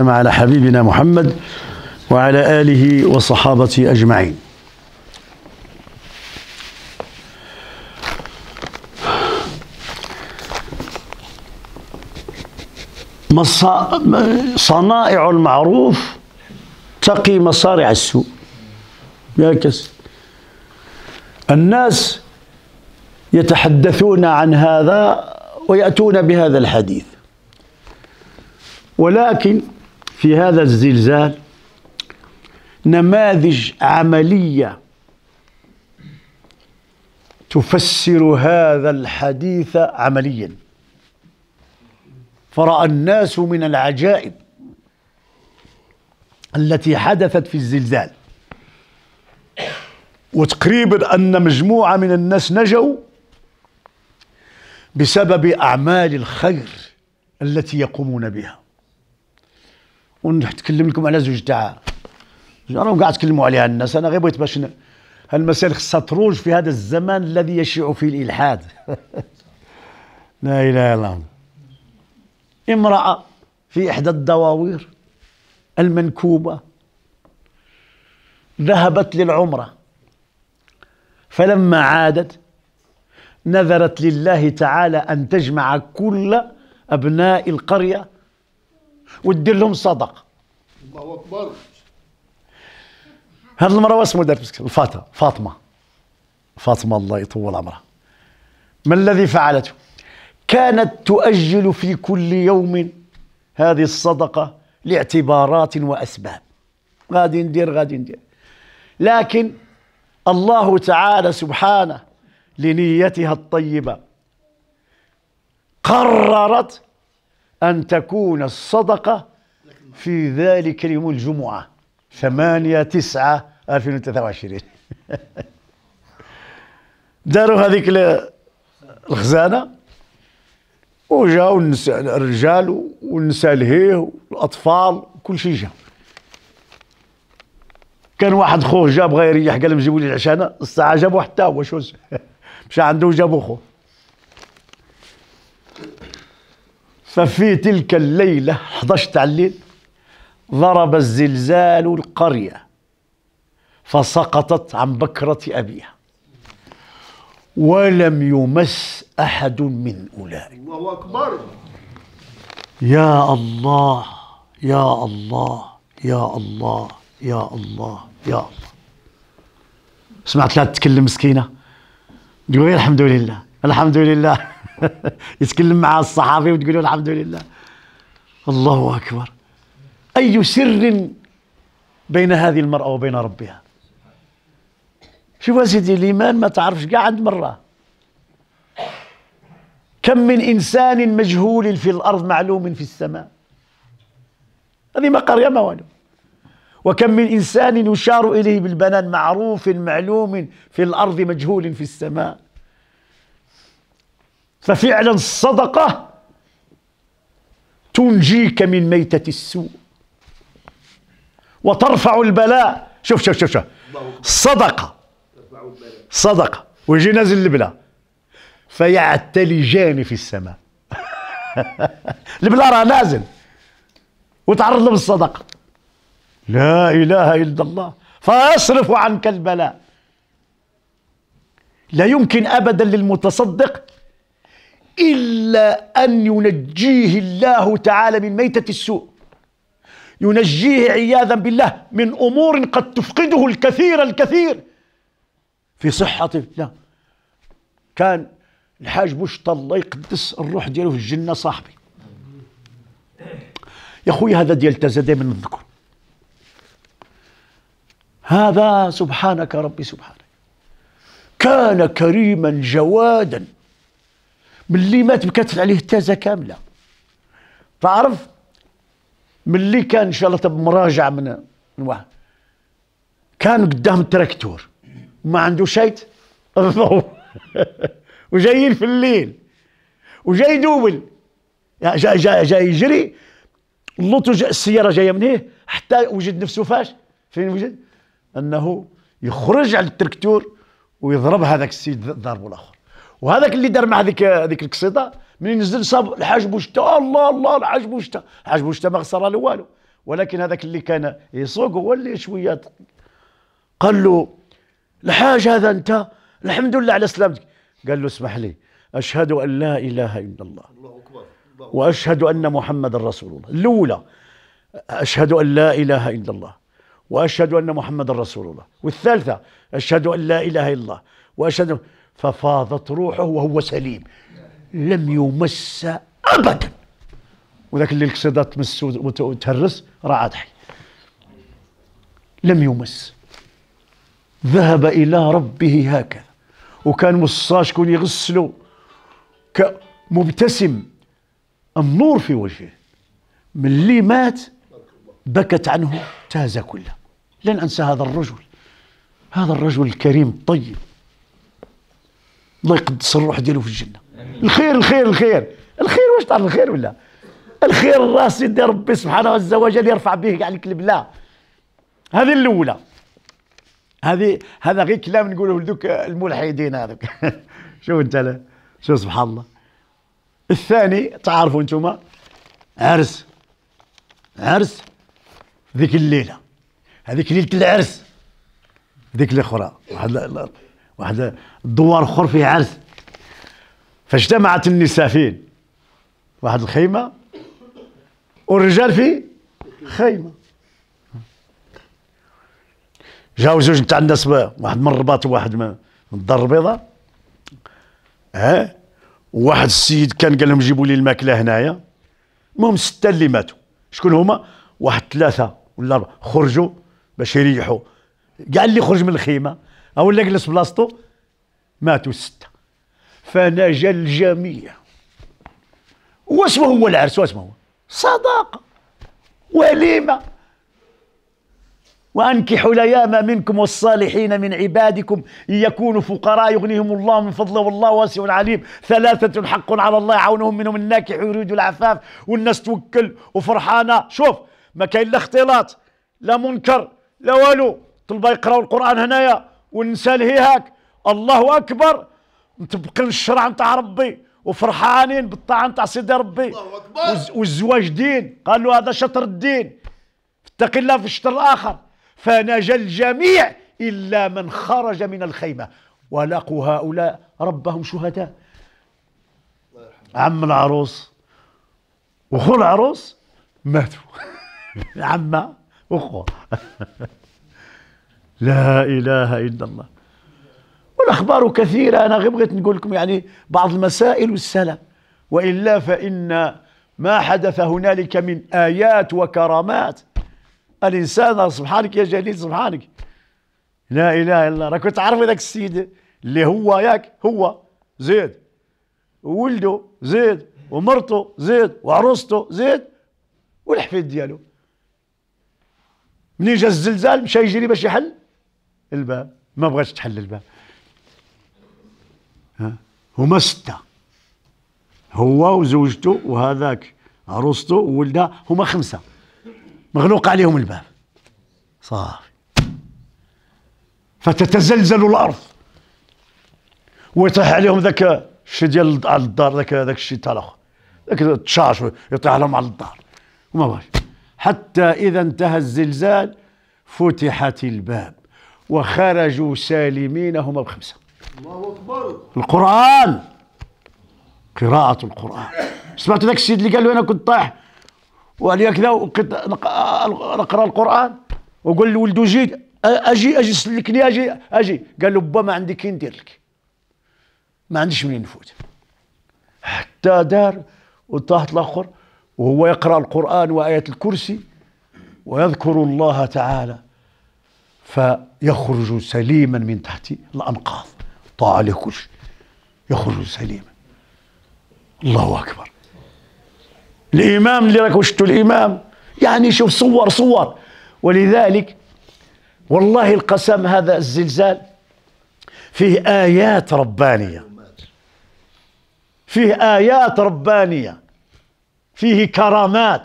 على حبيبنا محمد وعلى آله وصحابته أجمعين صنائع المعروف تقي مصارع السوء يعكس الناس يتحدثون عن هذا ويأتون بهذا الحديث ولكن في هذا الزلزال نماذج عملية تفسر هذا الحديث عمليا فرأى الناس من العجائب التي حدثت في الزلزال وتقريبا أن مجموعة من الناس نجوا بسبب أعمال الخير التي يقومون بها ونتكلم لكم على زوج تاع راهم كاع تكلموا عليها الناس انا غير بغيت باش هالمسائل خصها تروج في هذا الزمان الذي يشيع فيه الالحاد لا اله الا الله امراه في احدى الدواوير المنكوبه ذهبت للعمره فلما عادت نذرت لله تعالى ان تجمع كل ابناء القريه ودير لهم صدقه الله اكبر هذه المراه واسمو دارت الفاتة فاطمه فاطمه الله يطول عمرها ما الذي فعلته كانت تؤجل في كل يوم هذه الصدقه لاعتبارات واسباب غادي ندير غادي ندير لكن الله تعالى سبحانه لنيتها الطيبه قررت أن تكون الصدقة في ذلك يوم الجمعة 8 9 2023 داروا هذيك الخزانة وجاو النساء الرجال والنساء لهيه والأطفال كل شيء جا كان واحد خوه جاب غير يريح قال لهم جيبوا لي العشانة الساعة جابوا حتى هو شوز مشى عنده وجابوا خوه ففي تلك الليلة 11 الليل ضرب الزلزال القرية فسقطت عن بكرة أبيها ولم يمس أحد من أولئك الله أكبر يا الله يا الله يا الله يا الله يا الله سمعت لا تتكلم مسكينة تقول الحمد لله الحمد لله يتكلم مع الصحافي وتقولوا الحمد لله الله أكبر أي سر بين هذه المرأة وبين ربها شوف سيدي الإيمان ما تعرفش قاعد عند مرة كم من إنسان مجهول في الأرض معلوم في السماء هذه ما قرية ما والو وكم من إنسان يشار إليه بالبنان معروف معلوم في الأرض مجهول في السماء ففعلا الصدقة تنجيك من ميتة السوء وترفع البلاء شوف شوف شوف شوف صدقة صدقة ويجي نازل البلاء فيعتلجان في السماء البلاء راه نازل وتعرض له بالصدقة لا إله إلا الله فيصرف عنك البلاء لا يمكن أبدا للمتصدق إلا أن ينجيه الله تعالى من ميتة السوء ينجيه عياذا بالله من أمور قد تفقده الكثير الكثير في صحة طيب، لا كان الحاج بوشطة الله يقدس الروح ديالو في الجنة صاحبي يا أخوي هذا ديال تزاد من نذكر هذا سبحانك ربي سبحانك كان كريما جوادا ملي مات بكات عليه التازه كامله تعرف ملي كان ان شاء الله تب مراجع من واحد كان قدام التراكتور ما عنده شيء الضوء وجايين في الليل وجاي يدوبل جاي جا جا يجري اللوطو جا السياره جايه هيه حتى وجد نفسه فاش فين وجد انه يخرج على التركتور ويضرب هذاك السيد ضربه الاخر وهذاك اللي دار مع هذيك هذيك القصيده من نزل صاب الحاج بوشته الله الله الحاج بوشته الحاج بوشته ما خسر له والو ولكن هذاك اللي كان يسوق هو اللي شويه قال له الحاج هذا انت الحمد لله على سلامتك قال له اسمح لي اشهد ان لا اله الا الله الله اكبر واشهد ان محمد رسول الله الاولى اشهد ان لا اله الا الله واشهد ان محمد رسول الله والثالثه اشهد ان لا اله الا الله واشهد ففاضت روحه وهو سليم لم يمس ابدا وذاك اللي القصيده تمس وتهرس راه عاد حي لم يمس ذهب الى ربه هكذا وكان مصا شكون يغسله مبتسم النور في وجهه ملي مات بكت عنه تازة كلها لن أنسى هذا الرجل هذا الرجل الكريم الطيب الله يقدس الروح ديالو في الجنه الخير الخير الخير الخير واش تعرف الخير ولا الخير الراس ديال ربي سبحانه عز وجل يرفع به كاع الكلب لا هذه الاولى هذه هذا غير كلام نقوله لذوك الملحدين هذوك شوف انت شوف سبحان الله الثاني تعرفوا انتم عرس عرس ذيك الليله هذيك ليله العرس ذيك الاخرى واحد واحد الدوار اخر فيه عرس فاجتمعت النسافين واحد الخيمه والرجال في خيمه جاو زوج نتاع الناس واحد من الرباط وواحد من الدار البيضاء ها وواحد السيد كان قال لهم جيبوا لي الماكله هنايا المهم السته اللي ماتوا شكون هما واحد ثلاثه ولا اربعه خرجوا باش يريحوا كاع اللي خرج من الخيمه او اللي جلس بلاصتو ماتوا ستة فنجا الجميع واسمه هو العرس واسمه هو صداقة وليمة وأنكحوا الأيام منكم والصالحين من عبادكم يكونوا فقراء يغنيهم الله من فضله والله واسع عليم ثلاثة حق على الله عونهم منهم الناكح يريد العفاف والناس توكل وفرحانة شوف ما كاين لا اختلاط لا منكر لا والو طلبة يقراوا القرآن هنايا هاك الله اكبر نطبق الشرع نتاع ربي وفرحانين بالطاعه نتاع سيدي ربي والزواج دين قالوا هذا شطر الدين اتق الله في الشطر الاخر فنجا الجميع الا من خرج من الخيمه ولقوا هؤلاء ربهم شهداء عم العروس وخو العروس ماتوا عمه وخو لا إله إلا الله والأخبار كثيرة أنا غير بغيت نقول لكم يعني بعض المسائل والسلام وإلا فإن ما حدث هنالك من آيات وكرامات الإنسان سبحانك يا جليل سبحانك لا إله إلا الله راك تعرف ذاك السيد اللي هو ياك هو زيد وولده زيد ومرته زيد وعروسته زيد والحفيد ديالو منين جا الزلزال مشى يجري باش يحل الباب ما بغاش تحل الباب ها هما ستة هو وزوجته وهذاك عروسته وولدها هما خمسة مغلوق عليهم الباب صافي فتتزلزل الأرض ويطيح عليهم ذاك الشيء ديال على الدار ذاك ذاك الشيء تاع الاخر ذاك التشاش يطيح لهم على الدار وما باش حتى اذا انتهى الزلزال فتحت الباب وخرجوا سالمين هما بخمسة الله أكبر القرآن قراءة القرآن سمعت ذاك السيد اللي قال له أنا كنت طايح وقال لي كذا وكنت نقرا القرآن وقال لولده جيت أجي أجي سلكني أجي أجي قال له با ما عندي كي ندير لك ما عنديش منين نفوت حتى دار وطاحت الآخر وهو يقرأ القرآن وآية الكرسي ويذكر الله تعالى فيخرج سليما من تحت الأنقاض طاعة لكل شيء يخرج سليما الله أكبر الإمام اللي راك وشتوا الإمام يعني شوف صور صور ولذلك والله القسم هذا الزلزال فيه آيات ربانية فيه آيات ربانية فيه كرامات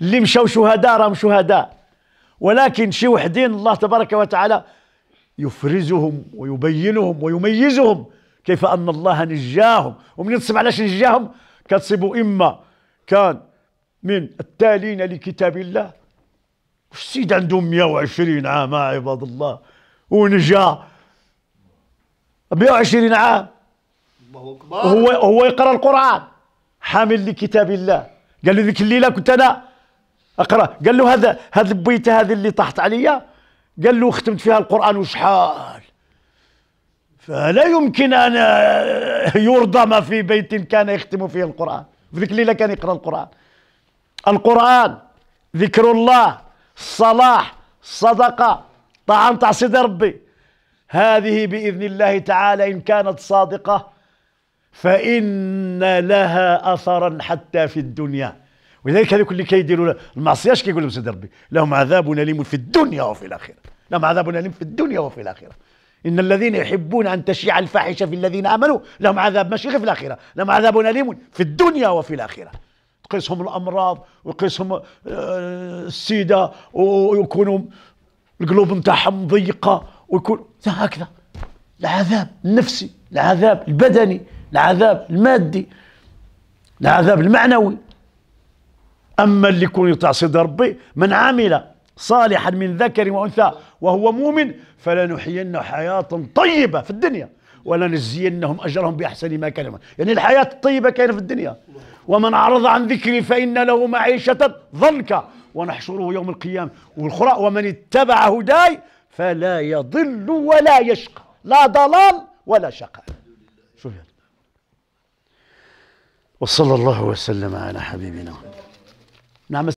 اللي مشاو شهداء راهم شهداء ولكن شي وحدين الله تبارك وتعالى يفرزهم ويبينهم ويميزهم كيف ان الله نجاهم ومن تصب علاش نجاهم كتصيبوا اما كان من التالين لكتاب الله السيد عنده 120 عام عباد الله ونجا 120 عام الله اكبر هو هو يقرا القران حامل لكتاب الله قال لي ذيك الليله كنت انا اقرا قال له هذا هذا البيته هذه اللي طاحت عليا قال له ختمت فيها القران وشحال فلا يمكن ان يرضى ما في بيت كان يختم فيه القران في ذيك الليله كان يقرا القران القران ذكر الله الصلاح الصدقه طعام تاع سيدي ربي هذه باذن الله تعالى ان كانت صادقه فان لها اثرا حتى في الدنيا ولذلك هذوك اللي كيديروا المعصيه اش كيقول لهم سيدي ربي لهم عذاب اليم في الدنيا وفي الاخره لهم عذاب اليم في الدنيا وفي الاخره ان الذين يحبون ان تشيع الفاحشه في الذين امنوا لهم عذاب ماشي غير في الاخره لهم عذاب اليم في الدنيا وفي الاخره تقيسهم الامراض ويقيسهم آه، السيده ويكونوا القلوب نتاعهم ضيقه ويكون هكذا العذاب النفسي العذاب البدني العذاب المادي العذاب المعنوي أما اللي يكون يتعصد ربي من عمل صالحا من ذكر وأنثى وهو مؤمن فلنحيينه حياة طيبة في الدنيا ولنجزينهم أجرهم بأحسن ما كانوا يعني الحياة الطيبة كان في الدنيا ومن أعرض عن ذكري فإن له معيشة ضنكا ونحشره يوم القيامة والخراء ومن اتبع هداي فلا يضل ولا يشقى لا ضلال ولا شقاء شوف وصلى الله وسلم على حبيبنا Namaste.